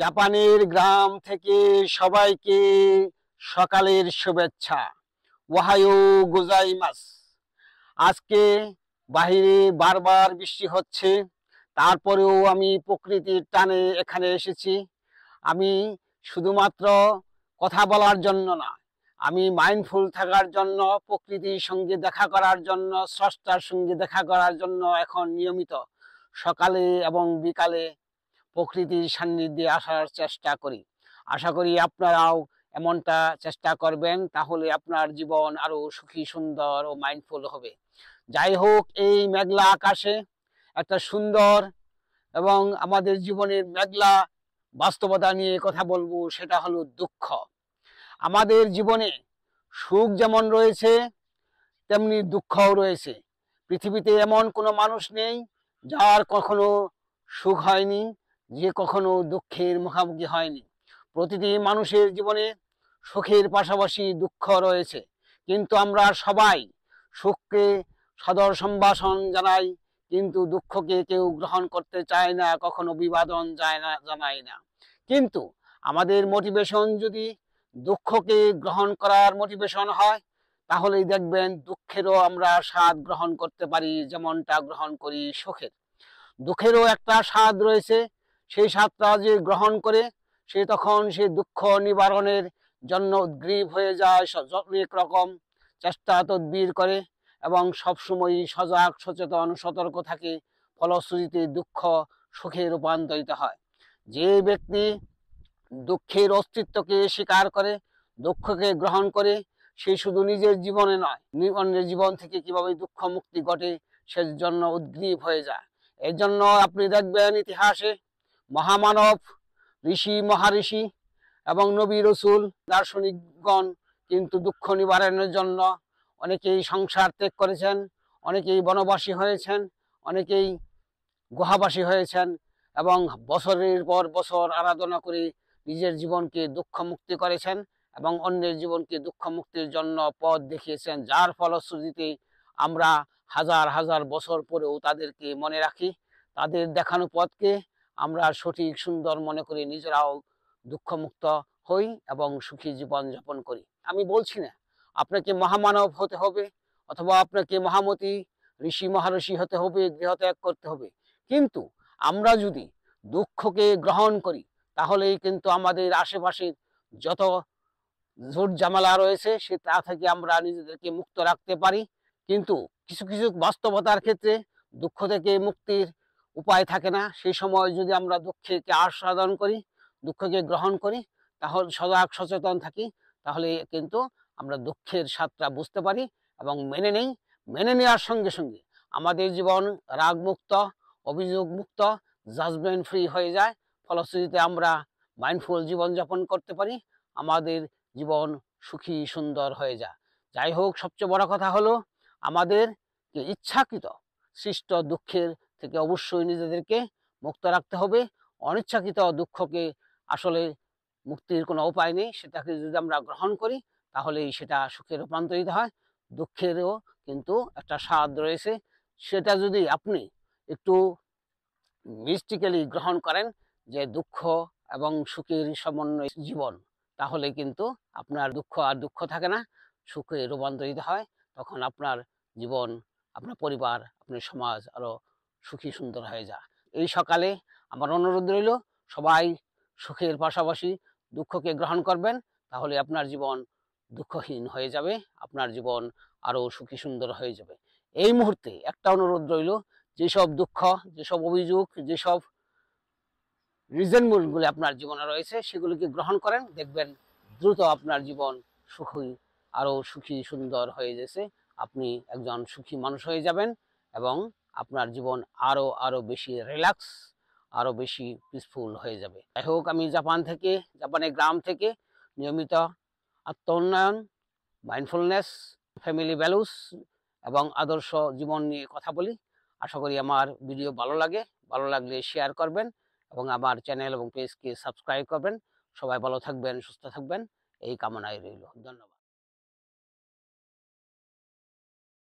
জাপানের গ্রাম থেকে সবাইকে সকালের শুভেচ্ছা ওহায়ো গোজাইমাস আজকে বাহিরে বারবার বৃষ্টি হচ্ছে তারপরেও আমি প্রকৃতির টানে এখানে এসেছি আমি শুধুমাত্র কথা বলার জন্য না আমি মাইন্ডফুল থাকার জন্য প্রকৃতির সঙ্গে দেখা করার জন্য স্রষ্টার সঙ্গে দেখা করার জন্য এখন নিয়মিত সকালে এবং বিকালে প্রকৃতির সান্নিধ্যে আসার চেষ্টা করি আশা করি আপনারাও এমনটা চেষ্টা করবেন তাহলে আপনার জীবন আরও সুখী সুন্দর ও মাইন্ডফুল হবে যাই হোক এই মেঘলা আকাশে একটা সুন্দর এবং আমাদের জীবনের মেঘলা বাস্তবতা নিয়ে কথা বলবো সেটা হলো দুঃখ আমাদের জীবনে সুখ যেমন রয়েছে তেমনি দুঃখও রয়েছে পৃথিবীতে এমন কোনো মানুষ নেই যার কখনো সুখ হয়নি যে কখনো দুঃখের মুখামুখি হয়নি প্রতিটি মানুষের জীবনে সুখের পাশাপাশি দুঃখ রয়েছে কিন্তু আমরা সবাই সুখকে সদর সম্ভাষণ জানাই কিন্তু দুঃখকে কেউ গ্রহণ করতে চায় না কখনো বিবাদন যায় না জানাই না কিন্তু আমাদের মোটিভেশন যদি দুঃখকে গ্রহণ করার মোটিভেশন হয় তাহলেই দেখবেন দুঃখেরও আমরা স্বাদ গ্রহণ করতে পারি যেমনটা গ্রহণ করি সুখের দুঃখেরও একটা স্বাদ রয়েছে সেই সাতটা যে গ্রহণ করে সে তখন সে দুঃখ নিবারণের জন্য উদ্গ্রীব হয়ে যায় অনেক রকম চেষ্টা তদ্বির করে এবং সবসময়ই সজাগ সচেতন সতর্ক থাকে ফলশ্রুতিতে দুঃখ সুখে রূপান্তরিত হয় যে ব্যক্তি দুঃখের অস্তিত্বকে স্বীকার করে দুঃখকে গ্রহণ করে সে শুধু নিজের জীবনে নয় অন্যের জীবন থেকে কিভাবে দুঃখ মুক্তি ঘটে সে জন্য উদ্গ্রীব হয়ে যায় এর জন্য আপনি দেখবেন ইতিহাসে মহামানব ঋষি মহারিষি এবং নবী রসুল দার্শনিকগণ কিন্তু দুঃখ নিবারণের জন্য অনেকেই সংসার ত্যাগ করেছেন অনেকেই বনবাসী হয়েছেন অনেকেই গুহাবাসী হয়েছেন এবং বছরের পর বছর আরাধনা করে নিজের জীবনকে দুঃখ মুক্তি করেছেন এবং অন্যের জীবনকে দুঃখ মুক্তির জন্য পথ দেখিয়েছেন যার ফলশ্রুতিতে আমরা হাজার হাজার বছর পরেও তাদেরকে মনে রাখি তাদের দেখানো পথকে আমরা সঠিক সুন্দর মনে করি নিজেরাও দুঃখমুক্ত হই এবং সুখী জীবন যাপন করি আমি বলছি না আপনাকে মহামানব হতে হবে অথবা আপনাকে মহামতি ঋষি মহারষি হতে হবে গৃহত্যাগ করতে হবে কিন্তু আমরা যদি দুঃখকে গ্রহণ করি তাহলেই কিন্তু আমাদের আশেপাশের যত জোট জামালা রয়েছে সে তা থেকে আমরা নিজেদেরকে মুক্ত রাখতে পারি কিন্তু কিছু কিছু বাস্তবতার ক্ষেত্রে দুঃখ থেকে মুক্তির উপায় থাকে না সেই সময় যদি আমরা দুঃখকে আস্বাদন করি দুঃখকে গ্রহণ করি তাহলে সজাগ সচেতন থাকি তাহলে কিন্তু আমরা দুঃখের স্বাদটা বুঝতে পারি এবং মেনে নেই মেনে নেওয়ার সঙ্গে সঙ্গে আমাদের জীবন রাগমুক্ত অভিযোগমুক্ত জাজমেন্ট ফ্রি হয়ে যায় ফলশ্রুতিতে আমরা মাইন্ডফুল জীবনযাপন করতে পারি আমাদের জীবন সুখী সুন্দর হয়ে যায় যাই হোক সবচেয়ে বড় কথা হলো আমাদের ইচ্ছাকৃত সৃষ্ট দুঃখের থেকে অবশ্যই নিজেদেরকে মুক্ত রাখতে হবে অনিচ্ছাকৃত দুঃখকে আসলে মুক্তির কোনো উপায় নেই সেটাকে যদি আমরা গ্রহণ করি তাহলেই সেটা সুখে রূপান্তরিত হয় দুঃখেরও কিন্তু একটা স্বাদ রয়েছে সেটা যদি আপনি একটু মিস্টিক্যালি গ্রহণ করেন যে দুঃখ এবং সুখের সমন্বয় জীবন তাহলে কিন্তু আপনার দুঃখ আর দুঃখ থাকে না সুখে রূপান্তরিত হয় তখন আপনার জীবন আপনার পরিবার আপনার সমাজ আরও সুখী সুন্দর হয়ে যা এই সকালে আমার অনুরোধ রইল সবাই সুখের পাশাপাশি দুঃখকে গ্রহণ করবেন তাহলে আপনার জীবন দুঃখহীন হয়ে যাবে আপনার জীবন আরও সুখী সুন্দর হয়ে যাবে এই মুহূর্তে একটা অনুরোধ রইল যেসব দুঃখ যেসব অভিযোগ যেসব রিজনগুলো আপনার জীবনে রয়েছে সেগুলিকে গ্রহণ করেন দেখবেন দ্রুত আপনার জীবন সুখী আরও সুখী সুন্দর হয়ে গেছে আপনি একজন সুখী মানুষ হয়ে যাবেন এবং আপনার জীবন আরও আরও বেশি রিল্যাক্স আরও বেশি পিসফুল হয়ে যাবে যাই হোক আমি জাপান থেকে জাপানের গ্রাম থেকে নিয়মিত আত্মোন্নয়ন মাইন্ডফুলনেস ফ্যামিলি ভ্যালুস এবং আদর্শ জীবন নিয়ে কথা বলি আশা করি আমার ভিডিও ভালো লাগে ভালো লাগলে শেয়ার করবেন এবং আমার চ্যানেল এবং পেজকে সাবস্ক্রাইব করবেন সবাই ভালো থাকবেন সুস্থ থাকবেন এই কামনায় রইল ধন্যবাদ